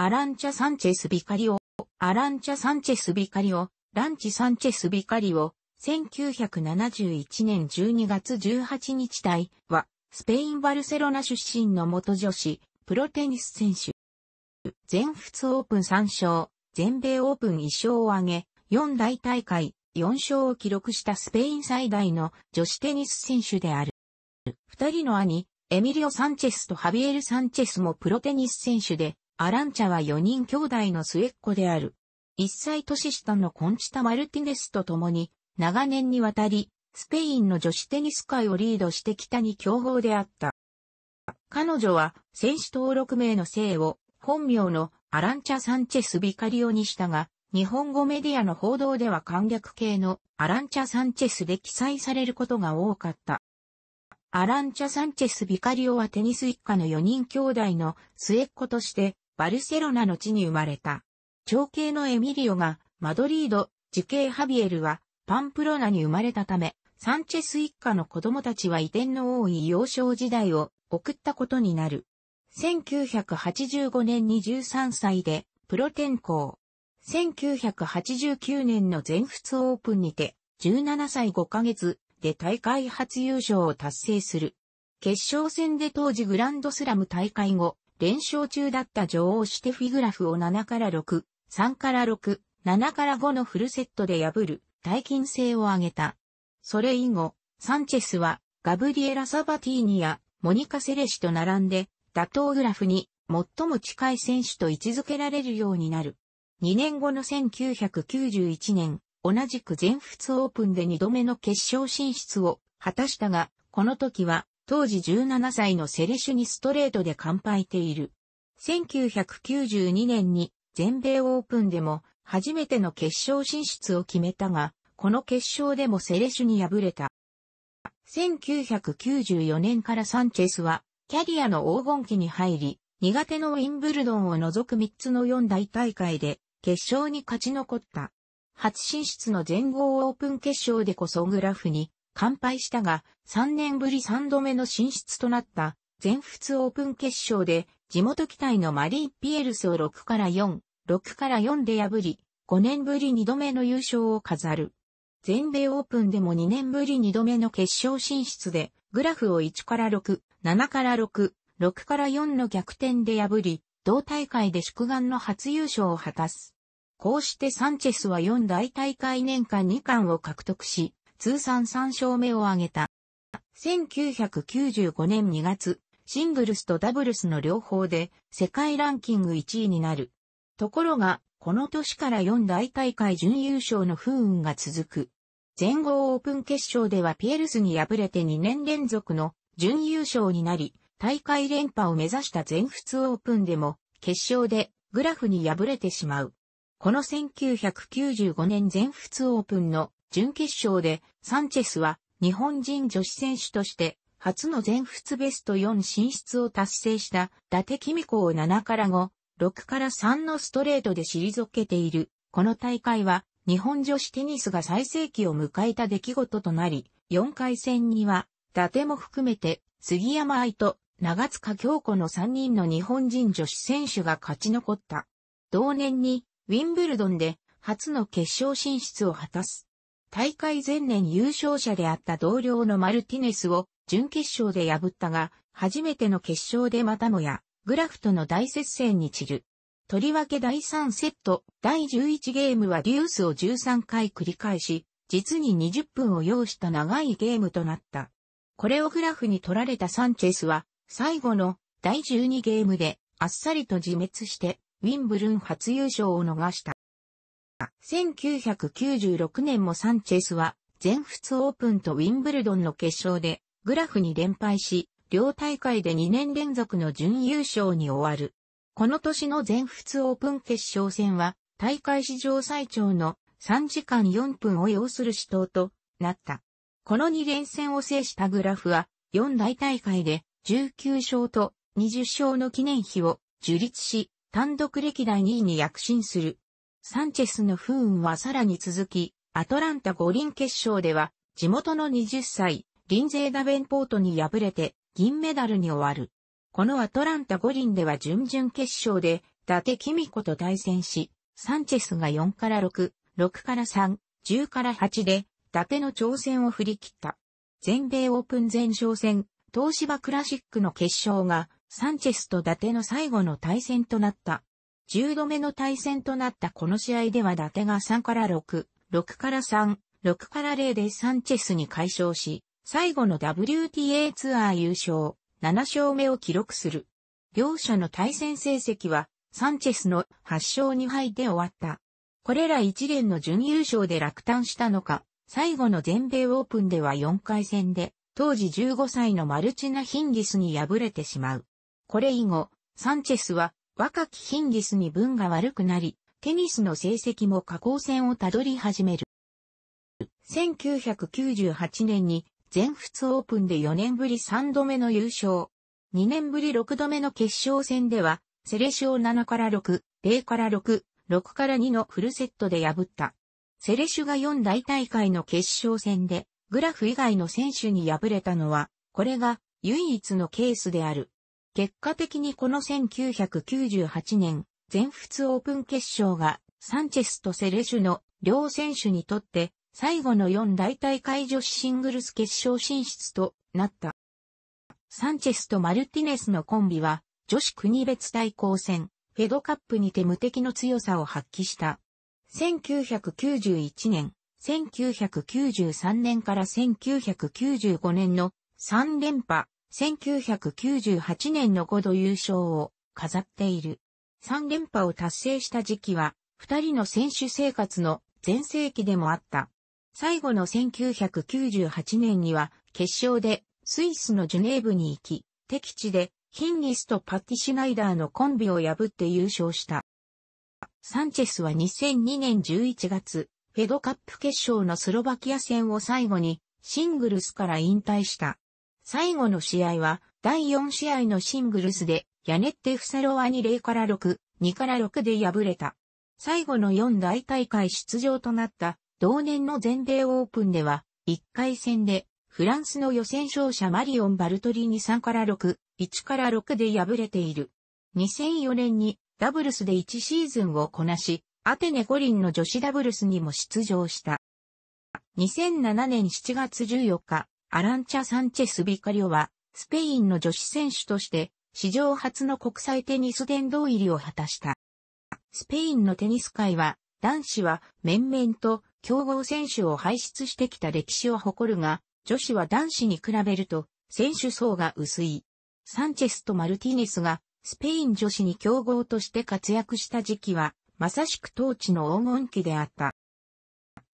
アランチャ・サンチェス・ビカリオ、アランチャ・サンチェス・ビカリオ、ランチ・サンチェス・ビカリオ、1971年12月18日体は、スペイン・バルセロナ出身の元女子、プロテニス選手。全仏オープン3勝、全米オープン1勝を挙げ、4大大会、4勝を記録したスペイン最大の女子テニス選手である。二人の兄、エミリオ・サンチェスとハビエル・サンチェスもプロテニス選手で、アランチャは4人兄弟の末っ子である。1歳年下のコンチタ・マルティネスと共に、長年にわたり、スペインの女子テニス界をリードしてきたに強豪であった。彼女は、選手登録名の姓を、本名のアランチャ・サンチェス・ビカリオにしたが、日本語メディアの報道では簡略系のアランチャ・サンチェスで記載されることが多かった。アランチャ・サンチェス・ビカリオはテニス一家の4人兄弟の末っ子としてバルセロナの地に生まれた。長兄のエミリオが、マドリード、時系ハビエルは、パンプロナに生まれたため、サンチェス一家の子供たちは移転の多い幼少時代を送ったことになる。1985年2 3歳で、プロ転向。1989年の全仏オープンにて、17歳5ヶ月で大会初優勝を達成する。決勝戦で当時グランドスラム大会後、連勝中だった女王シテフィグラフを7から6、3から6、7から5のフルセットで破る大金制を挙げた。それ以後、サンチェスはガブリエラ・サバティーニやモニカ・セレシと並んで打倒グラフに最も近い選手と位置づけられるようになる。2年後の1991年、同じく全仏オープンで2度目の決勝進出を果たしたが、この時は当時17歳のセレシュにストレートで完敗ている。1992年に全米オープンでも初めての決勝進出を決めたが、この決勝でもセレシュに敗れた。1994年からサンチェスはキャリアの黄金期に入り、苦手のウィンブルドンを除く3つの4大大会で決勝に勝ち残った。初進出の全豪オープン決勝でこそグラフに完敗したが、3年ぶり3度目の進出となった全仏オープン決勝で、地元期待のマリー・ピエルスを6から4、6から4で破り、5年ぶり2度目の優勝を飾る。全米オープンでも2年ぶり2度目の決勝進出で、グラフを1から6、7から6、6から4の逆転で破り、同大会で祝願の初優勝を果たす。こうしてサンチェスは4大大会年間2冠を獲得し、通算3勝目を挙げた。1995年2月、シングルスとダブルスの両方で世界ランキング1位になる。ところが、この年から4大大会準優勝の不運が続く。全豪オープン決勝ではピエルスに敗れて2年連続の準優勝になり、大会連覇を目指した全仏オープンでも、決勝でグラフに敗れてしまう。この1995年全仏オープンの準決勝でサンチェスは日本人女子選手として初の全仏ベスト4進出を達成した伊達公子を7から5、6から3のストレートで退けている。この大会は日本女子テニスが最盛期を迎えた出来事となり、4回戦には伊達も含めて杉山愛と長塚京子の3人の日本人女子選手が勝ち残った。同年にウィンブルドンで初の決勝進出を果たす。大会前年優勝者であった同僚のマルティネスを準決勝で破ったが、初めての決勝でまたもや、グラフとの大接戦に散る。とりわけ第3セット、第11ゲームはデュースを13回繰り返し、実に20分を要した長いゲームとなった。これをグラフに取られたサンチェスは、最後の第12ゲームであっさりと自滅して、ウィンブルン初優勝を逃した。1996年もサンチェスは全仏オープンとウィンブルドンの決勝でグラフに連敗し、両大会で2年連続の準優勝に終わる。この年の全仏オープン決勝戦は大会史上最長の3時間4分を要する死闘となった。この2連戦を制したグラフは4大大会で19勝と20勝の記念碑を樹立し、単独歴代2位に躍進する。サンチェスの不運はさらに続き、アトランタ五輪決勝では、地元の20歳、リンゼーダ・ベンポートに敗れて、銀メダルに終わる。このアトランタ五輪では準々決勝で、伊達キミコと対戦し、サンチェスが4から6、6から3、10から8で、伊達の挑戦を振り切った。全米オープン前哨戦、東芝クラシックの決勝が、サンチェスと伊達の最後の対戦となった。10度目の対戦となったこの試合では伊達が3から6、6から3、6から0でサンチェスに解消し、最後の WTA ツアー優勝、7勝目を記録する。両者の対戦成績は、サンチェスの8勝2敗で終わった。これら一連の準優勝で落胆したのか、最後の全米オープンでは4回戦で、当時15歳のマルチナ・ヒンギスに敗れてしまう。これ以後、サンチェスは若きヒンギスに分が悪くなり、テニスの成績も下降線をたどり始める。1998年に全仏オープンで4年ぶり3度目の優勝。2年ぶり6度目の決勝戦では、セレシュを7から6、0から6、6から2のフルセットで破った。セレシュが4大大会の決勝戦で、グラフ以外の選手に敗れたのは、これが唯一のケースである。結果的にこの1998年、全仏オープン決勝がサンチェスとセレシュの両選手にとって最後の4大大会女子シングルス決勝進出となった。サンチェスとマルティネスのコンビは女子国別対抗戦、フェドカップにて無敵の強さを発揮した。1991年、1993年から1995年の3連覇、1998年の5度優勝を飾っている。3連覇を達成した時期は、2人の選手生活の全盛期でもあった。最後の1998年には、決勝でスイスのジュネーブに行き、敵地でヒンギスとパティシュナイダーのコンビを破って優勝した。サンチェスは2002年11月、フェドカップ決勝のスロバキア戦を最後にシングルスから引退した。最後の試合は、第4試合のシングルスで、ヤネッテ・フサロワに0から6、2から6で敗れた。最後の4大大会出場となった同年の全米オープンでは、1回戦でフランスの予選勝者マリオン・バルトリに3から6、1から6で敗れている。2004年にダブルスで1シーズンをこなし、アテネ五輪の女子ダブルスにも出場した。2007年7月14日、アランチャ・サンチェス・ビカリョは、スペインの女子選手として、史上初の国際テニス殿堂入りを果たした。スペインのテニス界は、男子は面々と強豪選手を輩出してきた歴史を誇るが、女子は男子に比べると、選手層が薄い。サンチェスとマルティネスが、スペイン女子に強豪として活躍した時期は、まさしく当地の黄金期であった。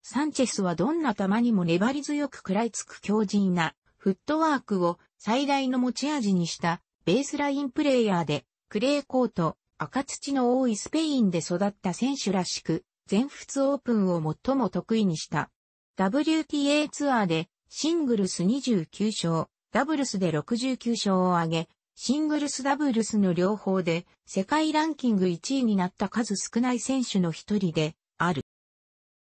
サンチェスはどんな球にも粘り強く食らいつく強靭なフットワークを最大の持ち味にしたベースラインプレイヤーで、クレーコート、赤土の多いスペインで育った選手らしく、全仏オープンを最も得意にした。WTA ツアーでシングルス29勝、ダブルスで69勝を挙げ、シングルスダブルスの両方で世界ランキング1位になった数少ない選手の一人で、